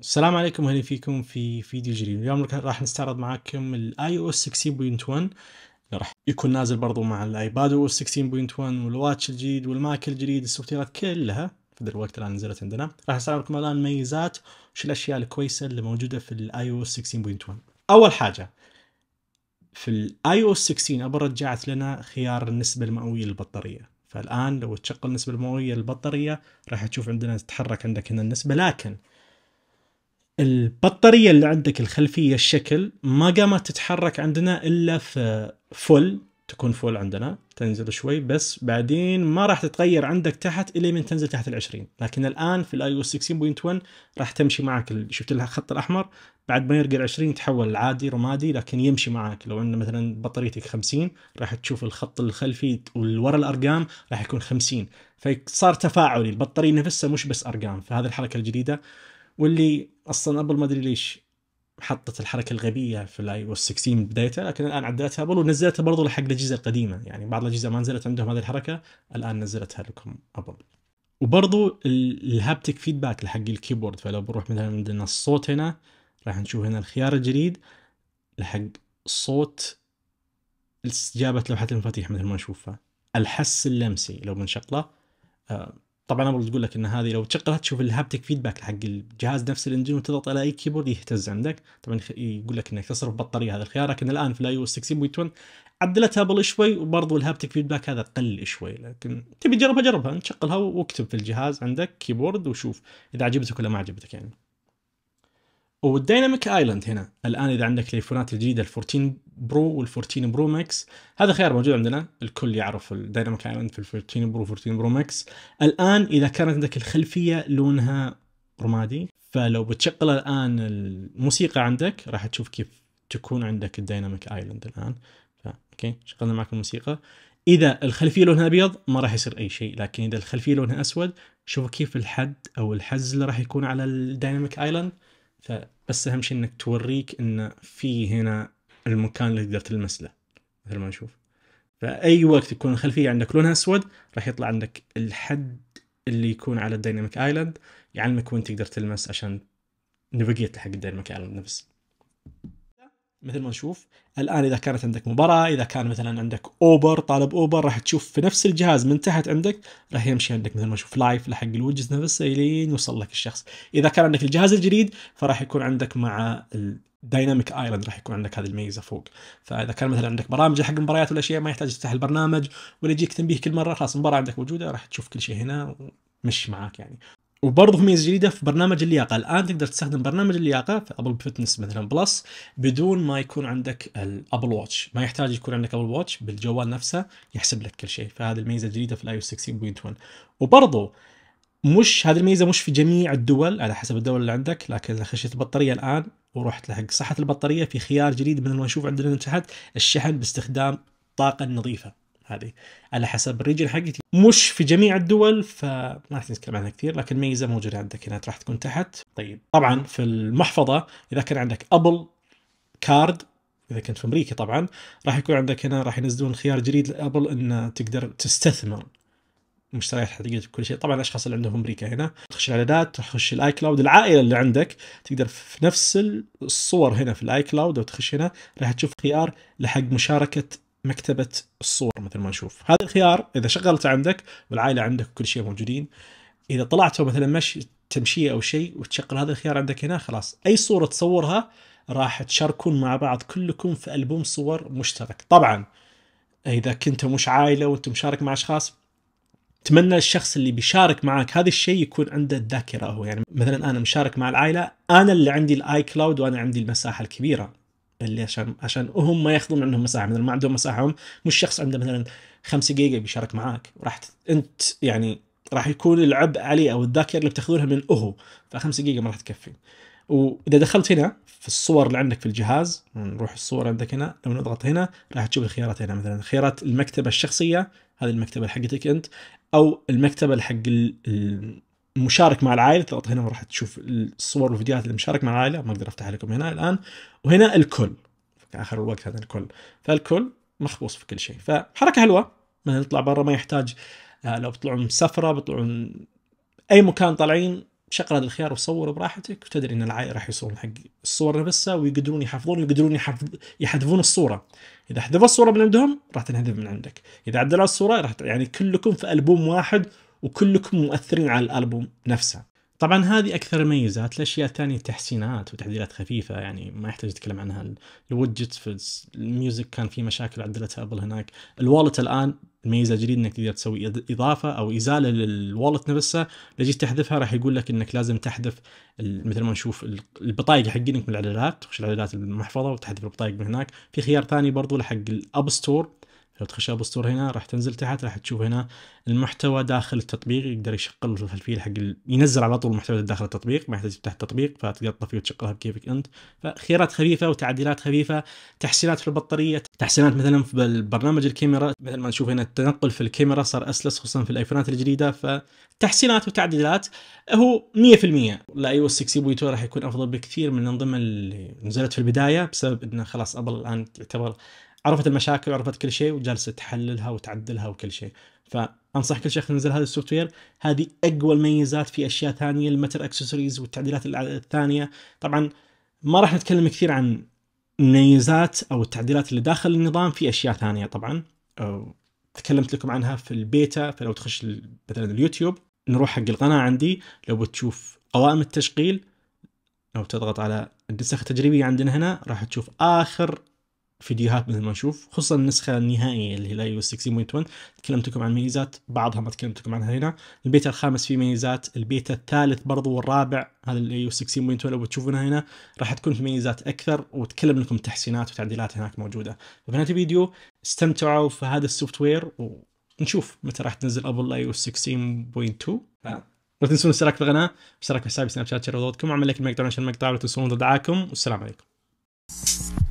السلام عليكم اهلا فيكم في فيديو جديد اليوم راح نستعرض معاكم الاي او اس 16.1 اللي راح يكون نازل برضو مع الايباد او اس 16.1 والواتش الجديد والماك الجديد السوفت ويرات كلها في ذا الوقت الان نزلت عندنا راح نستعرض لكم الان ميزات وش الاشياء الكويسه اللي موجوده في الاي او اس 16.1 اول حاجه في الاي او اس 16 ابل رجعت لنا خيار النسبه المئويه للبطاريه فالان لو تشغل النسبه المئويه للبطاريه راح تشوف عندنا تتحرك عندك هنا النسبه لكن البطاريه اللي عندك الخلفيه الشكل ما قامت تتحرك عندنا الا في فل تكون فول عندنا تنزل شوي بس بعدين ما راح تتغير عندك تحت الا من تنزل تحت ال 20 لكن الان في الاي او 16.1 راح تمشي معك شفت لها الخط الاحمر بعد ما يرقى ال 20 يتحول عادي رمادي لكن يمشي معك لو ان مثلا بطاريتك 50 راح تشوف الخط الخلفي والورا الارقام راح يكون 50 فصار تفاعلي البطاريه نفسها مش بس ارقام فهذه الحركه الجديده واللي اصلا ابل ما ادري ليش حطت الحركه الغبيه في الاي او 16 بدايتها لكن الان عدلتها ابل ونزلتها برضو لحق الاجهزه القديمه يعني بعض الاجهزه ما نزلت عندهم هذه الحركه الان نزلتها لكم ابل وبرضو الهابتك فيدباك لحق الكيبورد فلو بروح مثلا عندنا الصوت هنا راح نشوف هنا الخيار الجديد لحق صوت استجابة لوحة المفاتيح مثل ما نشوفها الحس اللمسي لو بنشغله آه، طبعا انا بقول لك ان هذه لو تشغلها تشوف الهابتك فيدباك حق الجهاز نفس الانجن وتضغط على اي كيبورد يهتز عندك طبعا يقول لك انك تصرف بطاريه هذا الخيار لكن الان في الاي او 16.1 عدلتها ابل شوي وبرضه الهابتك فيدباك هذا قل شوي لكن تبي تجربها جربها تشغلها واكتب في الجهاز عندك كيبورد وشوف اذا عجبتك ولا ما عجبتك يعني والديناميك ايلاند هنا الان اذا عندك الايفونات الجديده ال 14 برو وال 14 برو ماكس هذا خيار موجود عندنا الكل يعرف الديناميك ايلاند في ال 14 برو 14 برو ماكس الان اذا كانت عندك الخلفيه لونها رمادي فلو بتشغل الان الموسيقى عندك راح تشوف كيف تكون عندك الديناميك ايلاند الان اوكي شغلنا معك الموسيقى اذا الخلفيه لونها ابيض ما راح يصير اي شيء لكن اذا الخلفيه لونها اسود شوفوا كيف الحد او الحز اللي راح يكون على الديناميك ايلاند فبس اهم شيء انك توريك ان في هنا المكان اللي تقدر تلمس له مثل ما نشوف فاي وقت تكون الخلفيه عندك لونها اسود راح يطلع عندك الحد اللي يكون على الديناميك ايلاند يعلمك وين تقدر تلمس عشان نفيجيت حق الديناميك ايلاند نفسه مثل ما نشوف الان اذا كانت عندك مباراه اذا كان مثلا عندك اوبر طالب اوبر راح تشوف في نفس الجهاز من تحت عندك راح يمشي عندك مثل ما نشوف لايف لحق الوجز نفسه لين يوصل لك الشخص اذا كان عندك الجهاز الجديد فراح يكون عندك مع دايناميك ايلاند راح يكون عندك هذه الميزه فوق فاذا كان مثلا عندك برامج حق مباريات ولا شيء ما يحتاج تفتح البرنامج ولا يجيك تنبيه كل مره خلاص المباراه عندك موجوده راح تشوف كل شيء هنا مش معاك يعني وبرضه في ميزه جديده في برنامج اللياقه الان تقدر تستخدم برنامج اللياقه في ابل فتنس مثلا بلس بدون ما يكون عندك الابل واتش ما يحتاج يكون عندك ابل واتش بالجوال نفسه يحسب لك كل شيء فهذه الميزه الجديده في الاي او 16.1 وبرضه مش هذه الميزه مش في جميع الدول على حسب الدول اللي عندك لكن اذا خشيت البطاريه الان ورحت لحق صحه البطاريه في خيار جديد من ما نشوف عندنا تحت الشحن باستخدام الطاقه النظيفه هذه على حسب الريجن حقتي مش في جميع الدول فما راح نتكلم عنها كثير لكن ميزه موجوده عندك هنا راح تكون تحت طيب طبعا في المحفظه اذا كان عندك ابل كارد اذا كنت في امريكا طبعا راح يكون عندك هنا راح ينزلون خيار جديد لابل ان تقدر تستثمر مشتريات حقيقيه كل شيء طبعا الاشخاص اللي عندهم امريكا هنا تخش الاعدادات تخش الاي كلاود العائله اللي عندك تقدر في نفس الصور هنا في الاي كلاود تخش هنا راح تشوف خيار لحق مشاركه مكتبه الصور مثل ما نشوف هذا الخيار اذا شغلته عندك والعائله عندك وكل شيء موجودين اذا طلعتوا مثلا مشي تمشيه او شيء وتشغل هذا الخيار عندك هنا خلاص اي صوره تصورها راح تشاركون مع بعض كلكم في البوم صور مشترك طبعا اذا كنت مش عائله وانت مشارك مع اشخاص اتمنى الشخص اللي بيشارك معك هذا الشيء يكون عنده الذاكره هو يعني مثلا انا مشارك مع العائله انا اللي عندي الاي كلاود وانا عندي المساحه الكبيره اللي عشان عشان هم ما ياخذون عندهم مساحه مثلا ما عندهم مساحه هم مش شخص عنده مثلا 5 جيجا بيشارك معاك راح انت يعني راح يكون العبء عليه او الذاكره اللي بتاخذونها من هو ف 5 جيجا ما راح تكفي واذا دخلت هنا في الصور اللي عندك في الجهاز نروح الصور عندك هنا لو نضغط هنا راح تشوف الخيارات هنا مثلا خيارات المكتبه الشخصيه هذه المكتبه حقتك انت او المكتبه حق ال مشارك مع العائله تضغط هنا وراح تشوف الصور والفيديوهات اللي مشارك مع العائله ما اقدر افتح لكم هنا الان وهنا الكل اخر الوقت هذا الكل فالكل مخبوص في كل شيء فحركه حلوه ما نطلع برا ما يحتاج آه، لو بتطلعون سفره بتطلعون اي مكان طالعين شغل هذا الخيار وصور براحتك وتدري ان العائله راح يصورون حق الصور نفسها ويقدرون يحفظون ويقدرون يحذفون الصوره اذا حذفوا الصوره من عندهم راح تنحذف من عندك اذا عدلوا الصوره راح يعني كلكم في البوم واحد وكلكم مؤثرين على الالبوم نفسه طبعا هذه اكثر الميزات الاشياء الثانيه تحسينات وتعديلات خفيفه يعني ما يحتاج نتكلم عنها الوجت في الميوزك كان في مشاكل عدلتها ابل هناك الوالت الان الميزه الجديده انك تقدر تسوي اضافه او ازاله للوالت نفسها لو تحذفها راح يقول لك انك لازم تحذف مثل ما نشوف البطايق حقينك من الاعدادات تخش الاعدادات المحفظه وتحذف البطايق من هناك في خيار ثاني برضو لحق الاب ستور لو تخش اب ستور هنا راح تنزل تحت راح تشوف هنا المحتوى داخل التطبيق يقدر يشغل الخلفيه حق ال... ينزل على طول المحتوى داخل التطبيق ما يحتاج تفتح التطبيق فتقدر تطفيه وتشغلها بكيفك انت فخيارات خفيفه وتعديلات خفيفه تحسينات في البطاريه تحسينات مثلا في برنامج الكاميرا مثل ما نشوف هنا التنقل في الكاميرا صار اسلس خصوصا في الايفونات الجديده فتحسينات وتعديلات هو 100% اي او 6 بوي 2 راح يكون افضل بكثير من الانظمه اللي نزلت في البدايه بسبب انه خلاص ابل الان تعتبر عرفت المشاكل وعرفت كل شيء وجالسه تحللها وتعدلها وكل شيء فانصح كل شخص ينزل هذا السوفت وير هذه اقوى الميزات في اشياء ثانيه المتر اكسسوارز والتعديلات الثانيه طبعا ما راح نتكلم كثير عن الميزات او التعديلات اللي داخل النظام في اشياء ثانيه طبعا تكلمت لكم عنها في البيتا فلو تخش مثلا اليوتيوب نروح حق القناه عندي لو بتشوف قوائم التشغيل او تضغط على النسخ التجريبيه عندنا هنا راح تشوف اخر فيديوهات مثل ما نشوف خصوصا النسخه النهائيه اللي هي الاي 16.1 تكلمت لكم عن ميزات بعضها ما تكلمت لكم عنها هنا البيتا الخامس فيه ميزات البيتا الثالث برضو والرابع هذا الاي 16.1 لو بتشوفونها هنا راح تكون في ميزات اكثر وتكلم لكم تحسينات وتعديلات هناك موجوده ففي نهايه الفيديو استمتعوا في هذا السوفت وير ونشوف متى راح تنزل ابل او 16.2 لا تنسون الاشتراك في القناه واشتراك في حسابي سناب شات شير وعمل لك المقطع عشان المقطع ولا تنسون دعاكم والسلام عليكم